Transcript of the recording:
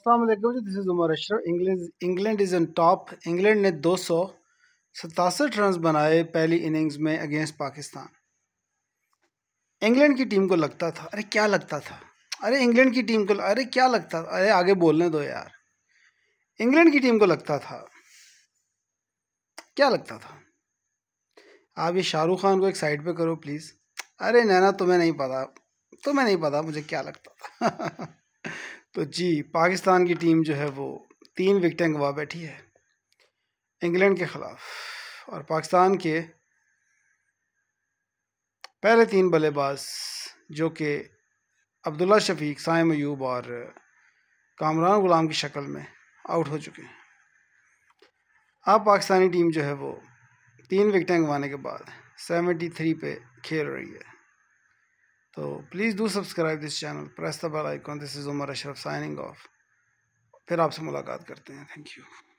Aslam ji this is Umar Ashraf England England is in top England ने दो सौ सतासठ रन बनाए पहली इनिंग्स में अगेंस्ट पाकिस्तान इंग्लैंड की टीम को लगता था अरे क्या लगता था अरे इंग्लैंड की टीम को अरे क्या लगता था अरे आगे बोलने दो यार इंग्लैंड की टीम को लगता था क्या लगता था आप ये शाहरुख खान को एक साइड पे करो प्लीज़ अरे नैना तुम्हें नहीं पता तुम्हें नहीं पता मुझे क्या लगता था तो जी पाकिस्तान की टीम जो है वो तीन विकटें गंवा बैठी है इंग्लैंड के ख़िलाफ़ और पाकिस्तान के पहले तीन बल्लेबाज जो कि अब्दुल्ला शफीक साइम अयूब और कामरान गुलाम की शक्ल में आउट हो चुके हैं अब पाकिस्तानी टीम जो है वो तीन विकटें गंवाने के बाद सेवेंटी थ्री पे खेल रही है So please do subscribe this channel. Press the bell icon. This is Omar Ashraf signing off. फिर आपसे मुलाकात करते हैं थैंक यू